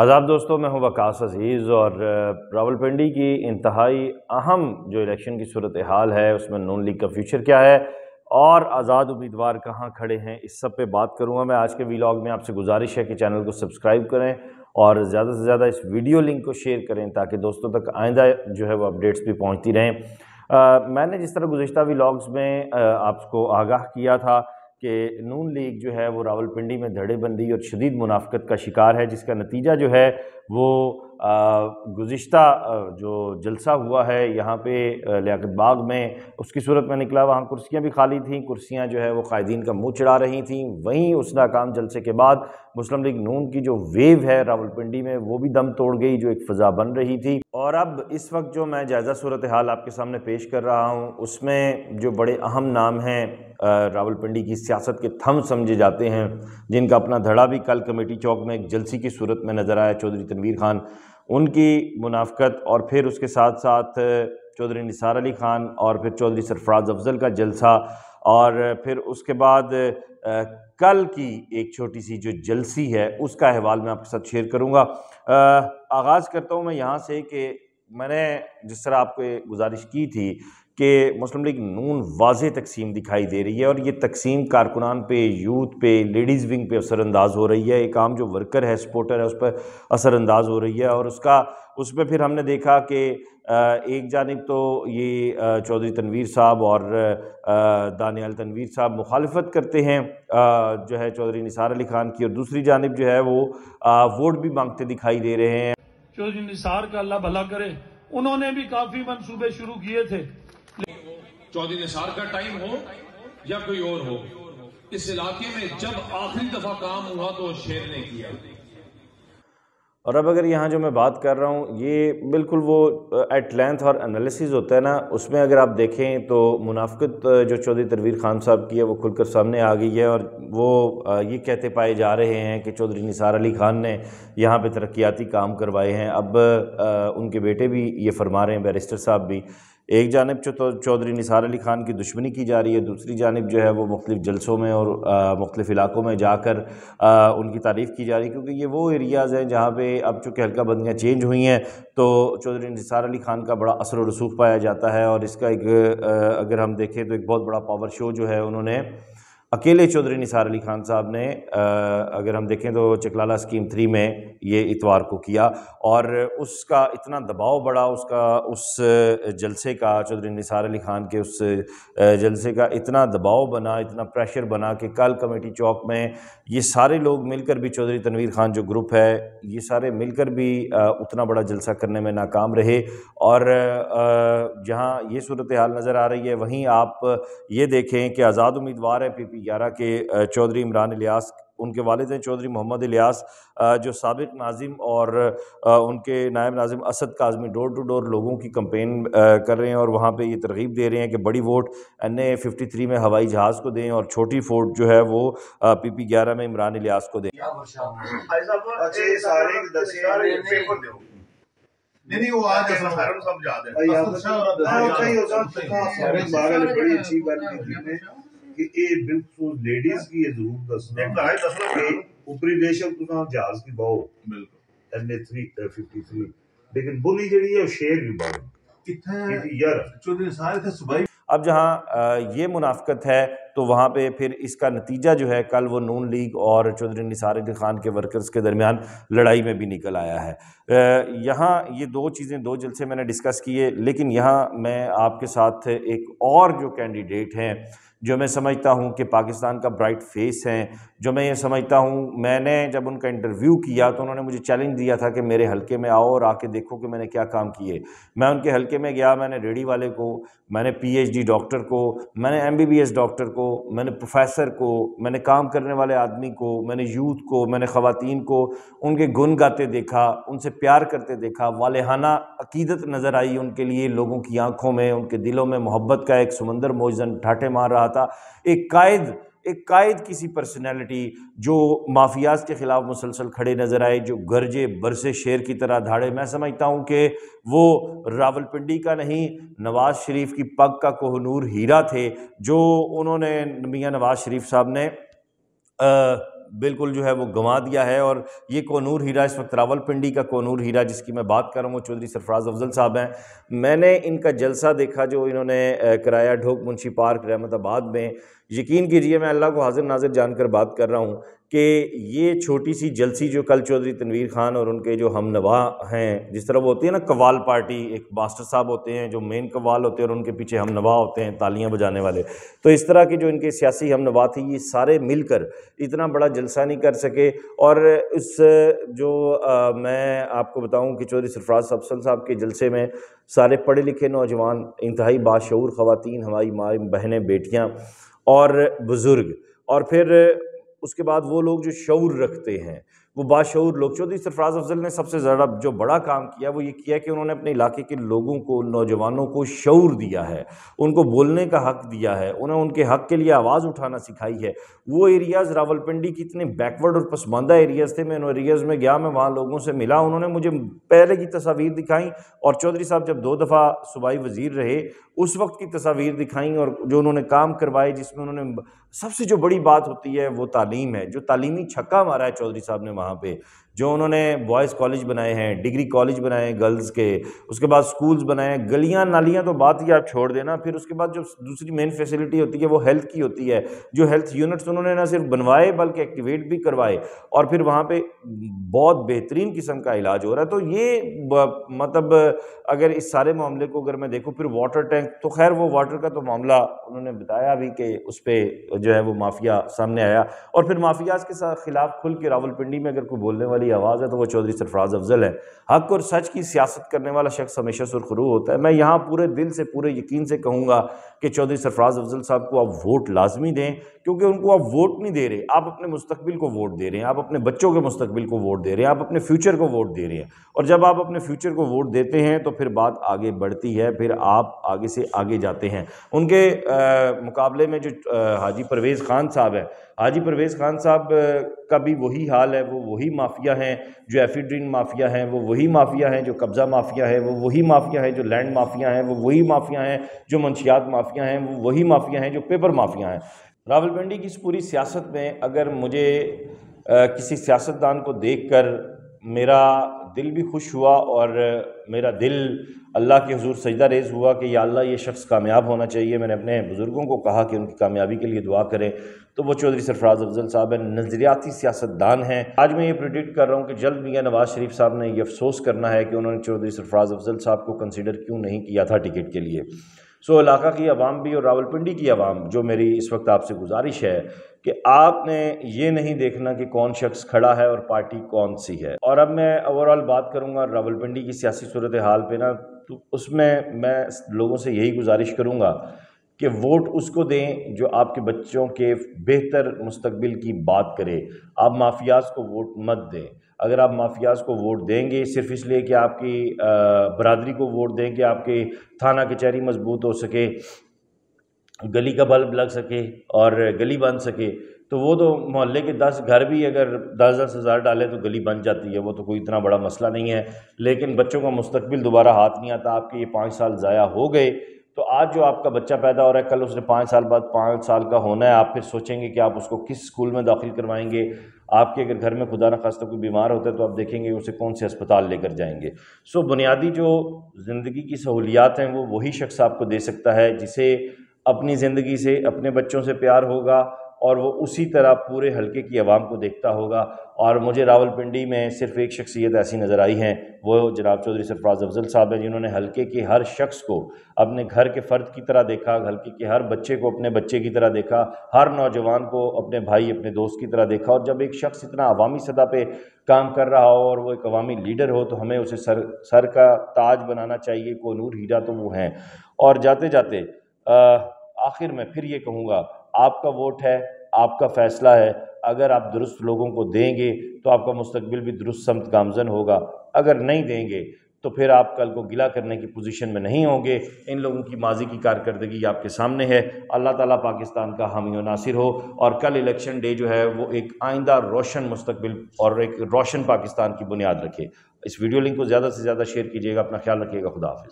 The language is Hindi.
आजाद दोस्तों मैं हूं वकास अज़ीज़ और रावलपिंडी की इंतहाई अहम जो इलेक्शन की सूरत हाल है उसमें नून लीग का फ्यूचर क्या है और आज़ाद उम्मीदवार कहाँ खड़े हैं इस सब पे बात करूँगा मैं आज के वीलॉग में आपसे गुजारिश है कि चैनल को सब्सक्राइब करें और ज़्यादा से ज़्यादा इस वीडियो लिंक को शेयर करें ताकि दोस्तों तक आइंदा जो है वो अपडेट्स भी पहुँचती रहें मैंने जिस तरह गुज्तर वीलाग्स में आपको आगाह किया था कि नून लीग जो है वो रावलपिंडी में धड़ेबंदी और शदीद मुनाफ्त का शिकार है जिसका नतीजा जो है वो गुज्त जो जलसा हुआ है यहाँ पे लियात बाग में उसकी सूरत में निकला वहाँ कुर्सियाँ भी खाली थी कुर्सियाँ जो है वो कायदीन का मुँह चढ़ा रही थी वहीं उस नाकाम जलसे के बाद मुस्लिम लीग नून की जो वेव है रावलपिंडी में वो भी दम तोड़ गई जो एक फ़ज़ा बन रही थी और अब इस वक्त जो मैं जायज़ा सूरत हाल आपके सामने पेश कर रहा हूँ उसमें जो बड़े अहम नाम हैं रावलपिंडी की सियासत के थम समझे जाते हैं जिनका अपना धड़ा भी कल कमेटी चौक में एक जलसी की सूरत में नज़र आया चौधरी तनवीर खान उनकी मुनाफ्त और फिर उसके साथ साथ चौधरी निसार अली ख़ान और फिर चौधरी सरफराज अफजल का जलसा और फिर उसके बाद कल की एक छोटी सी जो जलसी है उसका अहवाल मैं आपके साथ शेयर करूँगा आगाज़ करता हूँ मैं यहाँ से कि मैंने जिस तरह आपको गुजारिश की थी कि मुस्लिम लीग नून वाज तकसीम दिखाई दे रही है और ये तकसीम कारकुनान पे यूथ पे लेडीज़ विंग पे असरानंदाज हो रही है एक आम जो वर्कर है सपोर्टर है उस पर असरानंदाज हो रही है और उसका उस पर फिर हमने देखा कि एक जानब तो ये चौधरी तनवीर साहब और दानियाल तनवीर साहब मुखालफत करते हैं जो है चौधरी निसार अली खान की और दूसरी जानब जो है वो वोट भी मांगते दिखाई दे रहे हैं चौधरी निसार का अल्लाह भला करे उन्होंने भी काफ़ी मनसूबे शुरू किए थे चौधरी निसार का टाइम हो या कोई और हो इस इलाके में जब आखिरी दफा काम हुआ तो शेर ने किया और अब अगर यहाँ जो मैं बात कर रहा हूँ ये बिल्कुल वो एट लेंथ और एनालिसिस होता है ना उसमें अगर आप देखें तो मुनाफ्त जो चौधरी तरवीर खान साहब की है वो खुलकर सामने आ गई है और वो ये कहते पाए जा रहे हैं कि चौधरी निसार अली खान ने यहाँ पे तरक्याती काम करवाए हैं अब उनके बेटे भी ये फरमा रहे हैं बैरिस्टर साहब भी एक जानब चौ तो चौधरी निसार अली ख़ान की दुश्मनी की जा रही है दूसरी जानब जो है वो मुख्तु जलसों में और मुख्तलिफ़ इलाक़ों में जाकर आ, उनकी तारीफ़ की जा रही है क्योंकि ये वो एरियाज़ हैं जहाँ पर अब चूँकि हल्का बंदियाँ चेंज हुई हैं तो चौधरी निसार अली ख़ान का बड़ा असर रसूख पाया जाता है और इसका एक अगर हम देखें तो एक बहुत बड़ा पावर शो जो है उन्होंने अकेले चौधरी निसार अली खान साहब ने आ, अगर हम देखें तो चकलाला स्कीम थ्री में ये इतवार को किया और उसका इतना दबाव बढ़ा उसका उस जलसे का चौधरी निसार अली खान के उस जलसे का इतना दबाव बना इतना प्रेशर बना कि कल कमेटी चौक में ये सारे लोग मिलकर भी चौधरी तनवीर खान जो ग्रुप है ये सारे मिलकर भी उतना बड़ा जलसा करने में नाकाम रहे और जहाँ ये सूरत हाल नज़र आ रही है वहीं आप ये देखें कि आज़ाद उम्मीदवार है पी ग्यारह के चौधरी इमरान इलियास उनके वालद हैं चौधरी मोहम्मद इलियास जो सबक नाजिम और उनके नायब नाजिम Asad Kazmi door to door लोगों की कम्पेन कर रहे हैं और वहाँ पर ये तरगीब दे रहे हैं कि बड़ी vote N A fifty three में हवाई जहाज़ को दें और छोटी वोट जो है वो पी पी ग्यारह में इमरान इलियास को दें नहीं नहीं वो आज समझा ਕਿ ਇਹ ਬਿਲਕੁਲ ਲੇਡੀਜ਼ ਕੀ ਇਹ ਜ਼ਰੂਰ ਦੱਸਣਾ ਇੱਕ ਹੈ ਦੱਸਣਾ ਕਿ 353 ਜਿਹੜੀ ਹੈ ਉਹ ਸ਼ੇਰ ਵੀ ਕਿੱਥੇ ਯਾਰ ਚੋਦੇ ਸਾਰੇ ਤੇ अब जहाँ uh, ये मुनाफ़त है तो वहाँ पे फिर इसका नतीजा जो है कल वो नून लीग और चौधरी निसार अली खान के वर्कर्स के दरमियान लड़ाई में भी निकल आया है uh, यहाँ ये दो चीज़ें दो जलसे मैंने डिस्कस किए लेकिन यहाँ मैं आपके साथ एक और जो कैंडिडेट हैं जो मैं समझता हूँ कि पाकिस्तान का ब्राइट फेस हैं जो मैं ये समझता हूँ मैंने जब उनका इंटरव्यू किया तो उन्होंने मुझे चैलेंज दिया था कि मेरे हलके में आओ और आके देखो कि मैंने क्या काम किए मैं उनके हलके में गया मैंने रेडी वाले को मैंने पीएचडी डॉक्टर को मैंने एमबीबीएस डॉक्टर को मैंने प्रोफेसर को मैंने काम करने वाले आदमी को मैंने यूथ को मैंने ख़वान को उनके गुन गाते देखा उनसे प्यार करते देखा वालहाना अकीदत नज़र आई उनके लिए लोगों की आँखों में उनके दिलों में मोहब्बत का एक समंदर मोज़न ठाठे मार रहा रहा था एक कायद एक कायद किसी पर्सनैलिटी जो माफियाज के ख़िलाफ़ मुसलसल खड़े नज़र आए जो गरजे बरसे शेर की तरह धाड़े मैं समझता हूँ कि वो रावलपिंडी का नहीं नवाज़ शरीफ की पग का कोहनूर हीरा थे जो उन्होंने मियाँ नवाज़ शरीफ साहब ने आ, बिल्कुल जो है वो गंवा दिया है और ये कोनूर हीरा इस वक्त रावलपिंडी का कोनूर हीरा जिसकी मैं बात कर रहा हूँ चौधरी सरफराज अफजल साहब हैं मैंने इनका जलसा देखा जो इन्होंने कराया ढोक मुंशी पार्क रहमत में यकीन कीजिए मैं अल्लाह को हाजिर नाजिर जानकर बात कर रहा हूँ कि ये छोटी सी जलसी जो कल चौधरी तनवीर खान और उनके जो हम नवा हैं जिस तरह वो होती है ना कवाल पार्टी एक मास्टर साहब होते हैं जो मेन कवाल होते हैं और उनके पीछे हम नवा होते हैं तालियां बजाने वाले तो इस तरह के जो इनके सियासी हम नवा थे ये सारे मिलकर इतना बड़ा जलसा नहीं कर सके और इस जो आ, मैं आपको बताऊँ कि चौधरी सरफराज सफसल साहब के जलसे में सारे पढ़े लिखे नौजवान इंतहाई बाशूर ख़वान हमारी माँ बहनें बेटियाँ और बुज़ुर्ग और फिर उसके बाद वो लोग जो शौर रखते हैं वो बाशूर लोग चौधरी सरफराज अफजल ने सबसे ज़्यादा जो बड़ा काम किया वो ये किया कि उन्होंने अपने इलाके के लोगों को नौजवानों को शूर दिया है उनको बोलने का हक दिया है उन्हें उनके हक के लिए आवाज़ उठाना सिखाई है वो एरियाज़ रावलपिंडी के इतने बैकवर्ड और पसमानदा एरियाज़ थे मैं उन एरियाज़ में गया मैं वहाँ लोगों से मिला उन्होंने मुझे पहले की तस्वीर दिखाई और चौधरी साहब जब दो दफ़ा सूबाई वज़ी रहे उस वक्त की तस्वीर दिखाई और जो उन्होंने काम करवाए जिसमें उन्होंने सबसे जो बड़ी बात होती है वो तालीम है जो तालीमी छक्का मारा है चौधरी साहब ने वहाँ হবে जो उन्होंने बॉयज़ कॉलेज बनाए हैं डिग्री कॉलेज बनाए हैं गर्ल्स के उसके बाद स्कूल्स बनाए हैं गलियाँ नालियाँ तो बात ही आप छोड़ देना फिर उसके बाद जो दूसरी मेन फैसिलिटी होती है वो हेल्थ की होती है जो हेल्थ यूनिट्स उन्होंने ना सिर्फ बनवाए बल्कि एक्टिवेट भी करवाए और फिर वहाँ पर बहुत बेहतरीन किस्म का इलाज हो रहा है तो ये मतलब अगर इस सारे मामले को अगर मैं देखूँ फिर वाटर टैंक तो खैर वो वाटर का तो मामला उन्होंने बताया भी कि उस पर जो है वो माफिया सामने आया और फिर माफियाज के साथ खिलाफ खुल के रावलपिंडी में अगर कोई बोलने वाली वाली आवाज़ है तो वो चौधरी सरफराज अफजल है हक और सच की सियासत करने वाला शख्स हमेशा सुरखरू होता है मैं यहाँ पूरे दिल से पूरे यकीन से कहूँगा कि चौधरी सरफराज अफजल साहब को आप वोट लाजमी दें क्योंकि उनको आप वोट नहीं दे रहे आप अपने मुस्तबिल को वोट दे रहे हैं आप अपने बच्चों के मुस्तबिल को वोट दे रहे हैं आप अपने फ्यूचर को वोट दे रहे हैं और जब आप अपने फ्यूचर को वोट देते हैं तो फिर बात आगे बढ़ती है फिर आप आगे से आगे जाते हैं उनके मुकाबले में जो हाजी परवेज़ खान साहब हैं हाजी परवेज़ खान साहब का भी वही हाल है वो वही माफिया हैं जो एफिड्रीन माफिया हैं वो वही माफिया हैं जो कब्ज़ा माफिया है वो वही माफिया है जो लैंड माफिया हैं वो वही माफिया हैं जो मनशियात माफिया हैं वो वही माफिया हैं जो पेपर माफिया हैं रावलपिंडी की इस पूरी सियासत में अगर मुझे किसी सियासतदान को देख कर मेरा दिल भी खुश हुआ और मेरा दिल अल्लाह के हजूर सजदा रेज़ हुआ कि या अल्लाह ये शख्स कामयाब होना चाहिए मैंने अपने बुज़ुर्गों को कहा कि उनकी कामयाबी के लिए दुआ करें तो वो चौधरी सरफराज अफजल साहब हैं नज़रियाती सियासतदान हैं आज मैं ये प्रिडिक्ट कर रहा हूँ कि जल्द मियाँ नवाज़ शरीफ साहब ने यह अफसोस करना है कि उन्होंने चौधरी सरफराज अफजल साहब को कंसिडर क्यों नहीं किया था टिकट के लिए सो इलाका की आवाम भी और रावलपिंडी की आवाम जो मेरी इस वक्त आपसे गुजारिश है कि आपने ये नहीं देखना कि कौन शख्स खड़ा है और पार्टी कौन सी है और अब मैं ओवरऑल बात करूँगा रावलपिंडी की सियासी सूरत हाल पे ना तो उसमें मैं लोगों से यही गुजारिश करूँगा कि वोट उसको दें जो आपके बच्चों के बेहतर मुस्तबिल की बात करे आप माफियाज को वोट मत दें अगर आप माफियाज को वोट देंगे सिर्फ इसलिए कि आपकी बरदरी को वोट दें कि आपके थाना कचहरी मजबूत हो सके गली का बल्ब लग सके और गली बन सके तो वो तो मोहल्ले के दस घर भी अगर दस दस हज़ार डालें तो गली बन जाती है वो तो कोई इतना बड़ा मसला नहीं है लेकिन बच्चों का मुस्तबिल दोबारा हाथ नहीं आता आपके ये पाँच साल ज़ाया हो गए तो आज जो आपका बच्चा पैदा हो रहा है कल उसने पाँच साल बाद पाँच साल का होना है आप फिर सोचेंगे कि आप उसको किस स्कूल में दाखिल करवाएंगे आपके अगर घर में खुदा न खास्ता कोई बीमार होता है तो आप देखेंगे उसे कौन से अस्पताल लेकर जाएंगे सो बुनियादी जो ज़िंदगी की सहूलियात हैं वो वही शख्स आपको दे सकता है जिसे अपनी ज़िंदगी से अपने बच्चों से प्यार होगा और वो उसी तरह पूरे हलके की आवाम को देखता होगा और मुझे रावलपिंडी में सिर्फ़ एक शख्सियत ऐसी नज़र आई है वो जनाब चौधरी सरफराज अफजल साहब हैं जिन्होंने हलके के हर शख्स को अपने घर के फ़र्द की तरह देखा हल्के के हर बच्चे को अपने बच्चे की तरह देखा हर नौजवान को अपने भाई अपने दोस्त की तरह देखा और जब एक शख्स इतना अवामी सतह पर काम कर रहा हो और वो एक अवामी लीडर हो तो हमें उसे सर सर का ताज बनाना चाहिए कोनूर हीरा तो वो हैं और जाते जाते आखिर में फिर ये कहूँगा आपका वोट है आपका फ़ैसला है अगर आप दुरुस्त लोगों को देंगे तो आपका मुस्तबिल भी दुरुस्त समत गामजन होगा अगर नहीं देंगे तो फिर आप कल को गिला करने की पोजीशन में नहीं होंगे इन लोगों की माजी की कारकर्दगी आपके सामने है अल्लाह ताला पाकिस्तान का हामी नासिर हो और कल इलेक्शन डे जो है वो एक आइंदा रोशन मुस्तबिल और एक रोशन पाकिस्तान की बुनियाद रखे इस वीडियो लिंक को ज़्यादा से ज़्यादा शेयर कीजिएगा अपना ख्याल रखिएगा खुदाफ़